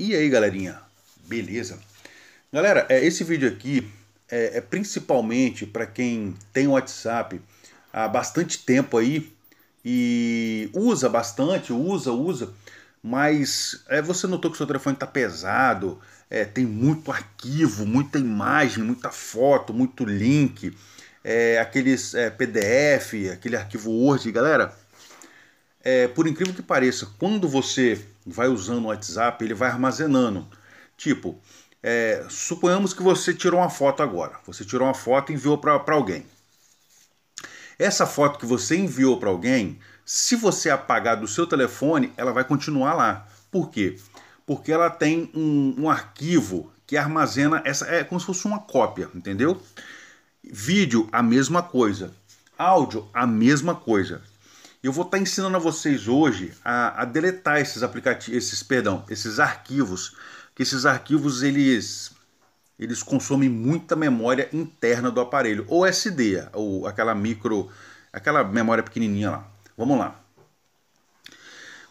E aí galerinha, beleza? Galera, é, esse vídeo aqui é, é principalmente para quem tem WhatsApp há bastante tempo aí e usa bastante, usa, usa, mas é, você notou que o seu telefone está pesado, é, tem muito arquivo, muita imagem, muita foto, muito link, é, aqueles é, PDF, aquele arquivo Word, galera é, por incrível que pareça, quando você vai usando o WhatsApp, ele vai armazenando. Tipo, é, suponhamos que você tirou uma foto agora. Você tirou uma foto e enviou para alguém. Essa foto que você enviou para alguém, se você apagar do seu telefone, ela vai continuar lá. Por quê? Porque ela tem um, um arquivo que armazena essa. É como se fosse uma cópia, entendeu? Vídeo, a mesma coisa. Áudio, a mesma coisa. Eu vou estar tá ensinando a vocês hoje a, a deletar esses aplicativos, esses, perdão, esses arquivos, que esses arquivos eles eles consomem muita memória interna do aparelho, ou SD, ou aquela micro, aquela memória pequenininha lá. Vamos lá.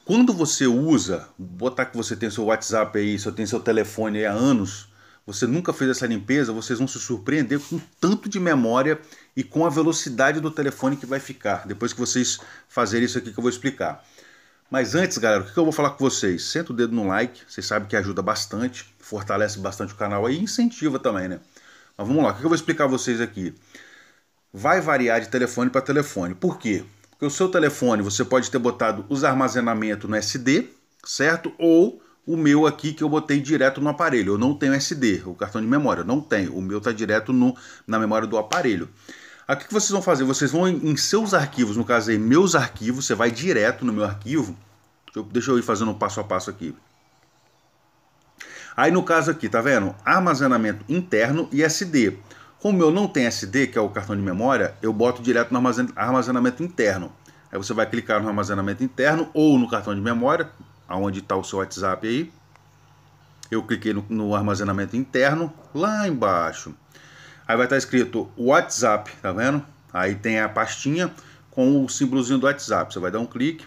Quando você usa, botar que você tem seu WhatsApp aí, você tem seu telefone aí há anos, você nunca fez essa limpeza, vocês vão se surpreender com tanto de memória e com a velocidade do telefone que vai ficar, depois que vocês fazerem isso aqui que eu vou explicar. Mas antes, galera, o que eu vou falar com vocês? Senta o dedo no like, vocês sabem que ajuda bastante, fortalece bastante o canal e incentiva também, né? Mas vamos lá, o que eu vou explicar a vocês aqui? Vai variar de telefone para telefone. Por quê? Porque o seu telefone você pode ter botado os armazenamentos no SD, certo? Ou o meu aqui que eu botei direto no aparelho. Eu não tenho SD, o cartão de memória, eu não tenho. O meu está direto no, na memória do aparelho. Aqui que vocês vão fazer? Vocês vão em, em seus arquivos, no caso aí, meus arquivos, você vai direto no meu arquivo. Deixa eu, deixa eu ir fazendo um passo a passo aqui. Aí no caso aqui, tá vendo? Armazenamento interno e SD. Como eu não tenho SD, que é o cartão de memória, eu boto direto no armazenamento interno. Aí você vai clicar no armazenamento interno ou no cartão de memória, aonde está o seu WhatsApp aí. Eu cliquei no, no, armazenamento interno, lá embaixo. Aí vai estar tá escrito WhatsApp, tá vendo? Aí tem a pastinha com o símbolozinho do WhatsApp. Você vai dar um clique.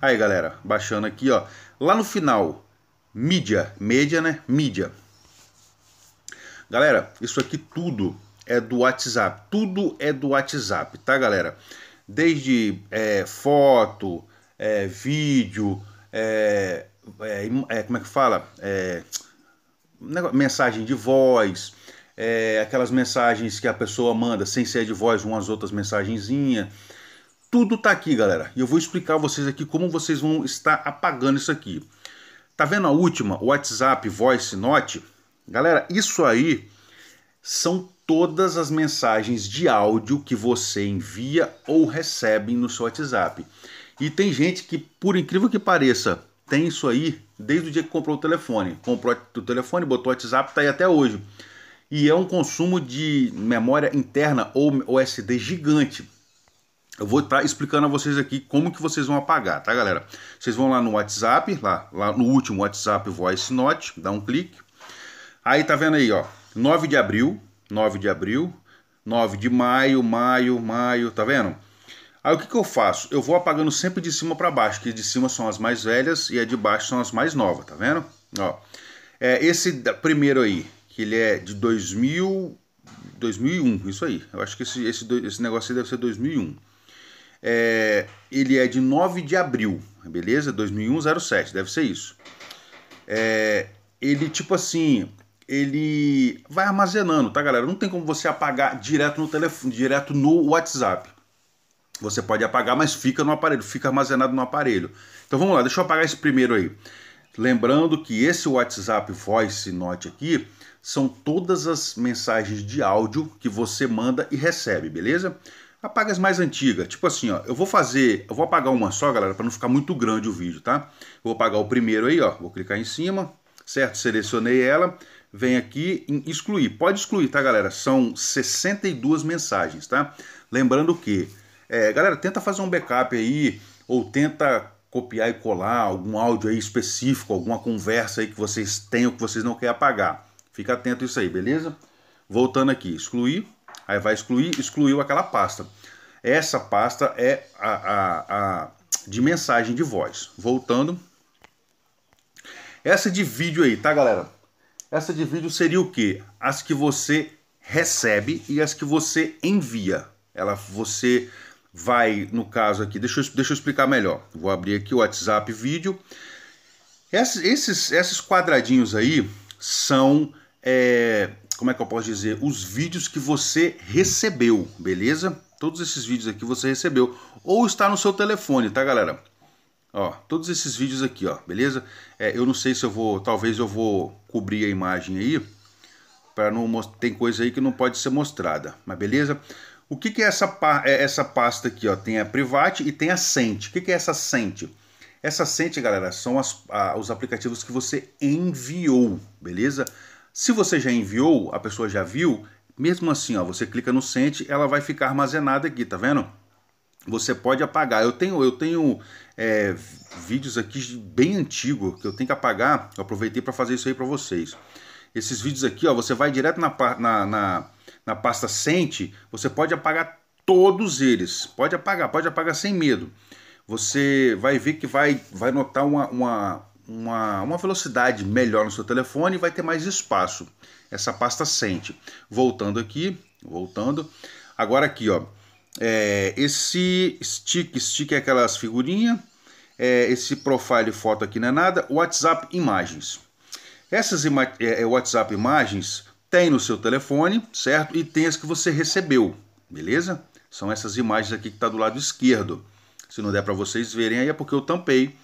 Aí, galera, baixando aqui, ó. Lá no final, mídia, mídia, né? Mídia. Galera, isso aqui tudo é do WhatsApp. Tudo é do WhatsApp, tá, galera? Desde é, foto, é, vídeo, é, é, é, como é que fala? É, mensagem de voz, é, aquelas mensagens que a pessoa manda sem ser de voz, umas outras mensagenzinhas. Tudo tá aqui, galera. E eu vou explicar a vocês aqui como vocês vão estar apagando isso aqui. Tá vendo a última, WhatsApp Voice Note? Galera, isso aí são todas as mensagens de áudio que você envia ou recebe no seu WhatsApp. E tem gente que, por incrível que pareça, tem isso aí desde o dia que comprou o telefone. Comprou o telefone, botou o WhatsApp, tá aí até hoje. E é um consumo de memória interna ou SD gigante. Eu vou estar tá explicando a vocês aqui como que vocês vão apagar, tá galera? Vocês vão lá no WhatsApp, lá, lá no último WhatsApp Voice Note, dá um clique. Aí tá vendo aí, ó, 9 de abril, 9 de abril, 9 de maio, maio, maio, tá vendo? Aí o que, que eu faço? Eu vou apagando sempre de cima para baixo, que de cima são as mais velhas e a de baixo são as mais novas, tá vendo? Ó, é, esse primeiro aí, que ele é de 2000, 2001, isso aí. Eu acho que esse, esse, esse negócio aí deve ser 2001. É, ele é de 9 de abril, beleza? 2107, deve ser isso. É, ele, tipo assim, ele vai armazenando, tá, galera? Não tem como você apagar direto no telefone, direto no WhatsApp. Você pode apagar, mas fica no aparelho, fica armazenado no aparelho. Então vamos lá, deixa eu apagar esse primeiro aí. Lembrando que esse WhatsApp Voice Note aqui são todas as mensagens de áudio que você manda e recebe, beleza? Apaga as mais antigas, tipo assim, ó, eu vou fazer, eu vou apagar uma só, galera, para não ficar muito grande o vídeo, tá? Eu vou apagar o primeiro aí, ó, vou clicar em cima, certo? Selecionei ela, vem aqui em excluir. Pode excluir, tá, galera? São 62 mensagens, tá? Lembrando que é, galera, tenta fazer um backup aí, ou tenta copiar e colar algum áudio aí específico, alguma conversa aí que vocês tenham que vocês não querem apagar. Fica atento a isso aí, beleza? Voltando aqui, excluir, aí vai excluir, excluiu aquela pasta. Essa pasta é a, a, a de mensagem de voz. Voltando, essa de vídeo aí, tá galera? Essa de vídeo seria o que? As que você recebe e as que você envia. Ela você vai, no caso aqui, deixa eu, deixa eu explicar melhor. Vou abrir aqui o WhatsApp vídeo. Esses, esses, quadradinhos aí são, é, como é que eu posso dizer, os vídeos que você recebeu, beleza? Todos esses vídeos aqui você recebeu. Ou está no seu telefone, tá, galera? Ó, todos esses vídeos aqui, ó, beleza? É, eu não sei se eu vou, talvez eu vou cobrir a imagem aí, para não tem coisa aí que não pode ser mostrada, mas beleza? O que, que é essa, é, essa pasta aqui? Ó? Tem a Private e tem a Sente. O que, que é essa Sente? Essa Sente, galera, são as, a, os aplicativos que você enviou, beleza? Se você já enviou, a pessoa já viu, mesmo assim, ó, você clica no Sente, ela vai ficar armazenada aqui, tá vendo? Você pode apagar. Eu tenho, eu tenho é, vídeos aqui bem antigo que eu tenho que apagar. Eu aproveitei para fazer isso aí para vocês. Esses vídeos aqui, ó, você vai direto na, na, na na pasta Sente, você pode apagar todos eles. Pode apagar, pode apagar sem medo. Você vai ver que vai, vai notar uma, uma, uma, uma velocidade melhor no seu telefone e vai ter mais espaço. Essa pasta Sente. Voltando aqui, voltando. Agora aqui, ó. É, esse stick, stick é aquelas figurinhas. É, esse profile foto aqui não é nada. WhatsApp imagens. Essas ima é, é WhatsApp imagens tem no seu telefone, certo? E tem as que você recebeu, beleza? São essas imagens aqui que está do lado esquerdo. Se não der para vocês verem aí é porque eu tampei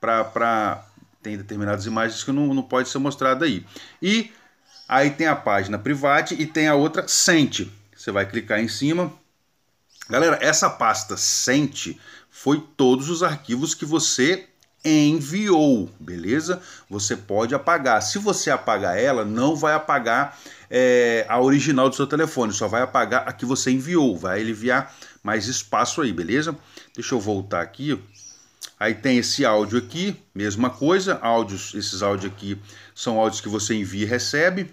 para pra... tem determinadas imagens que não, não pode ser mostrada aí. E aí tem a página private e tem a outra sente. Você vai clicar em cima. Galera, essa pasta sente foi todos os arquivos que você enviou, beleza? Você pode apagar. Se você apagar ela, não vai apagar é, a original do seu telefone, só vai apagar a que você enviou, vai aliviar mais espaço aí, beleza? Deixa eu voltar aqui. Aí tem esse áudio aqui, mesma coisa, áudios, esses áudios aqui são áudios que você envia e recebe.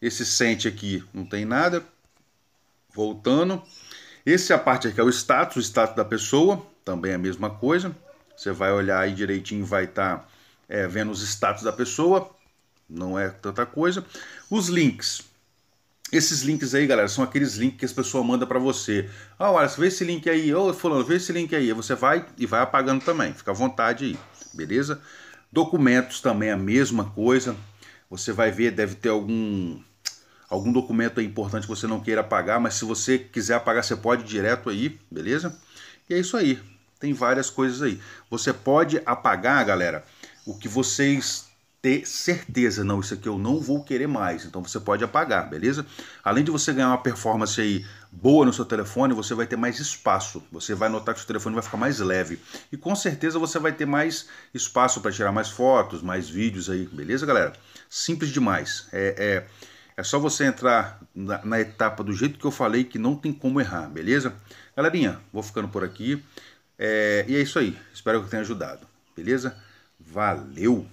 Esse sente aqui não tem nada. Voltando. Esse é a parte aqui é o status, o status da pessoa, também é a mesma coisa. Você vai olhar aí direitinho, vai estar tá, é, vendo os status da pessoa. Não é tanta coisa. Os links. Esses links aí, galera, são aqueles links que as pessoas mandam para você. Ah, olha, vê esse link aí. Ô, oh, fulano, vê esse link aí. Você vai e vai apagando também. Fica à vontade aí, beleza? Documentos também a mesma coisa. Você vai ver, deve ter algum algum documento aí importante que você não queira apagar, mas se você quiser apagar, você pode direto aí, beleza? E é isso aí tem várias coisas aí. Você pode apagar, galera, o que vocês ter certeza, não, isso aqui eu não vou querer mais. Então você pode apagar, beleza? Além de você ganhar uma performance aí boa no seu telefone, você vai ter mais espaço. Você vai notar que o seu telefone vai ficar mais leve. E com certeza você vai ter mais espaço para tirar mais fotos, mais vídeos aí, beleza, galera? Simples demais. É, é, é só você entrar na, na etapa do jeito que eu falei, que não tem como errar, beleza? Galerinha, vou ficando por aqui. É, e é isso aí. Espero que tenha ajudado. Beleza? Valeu!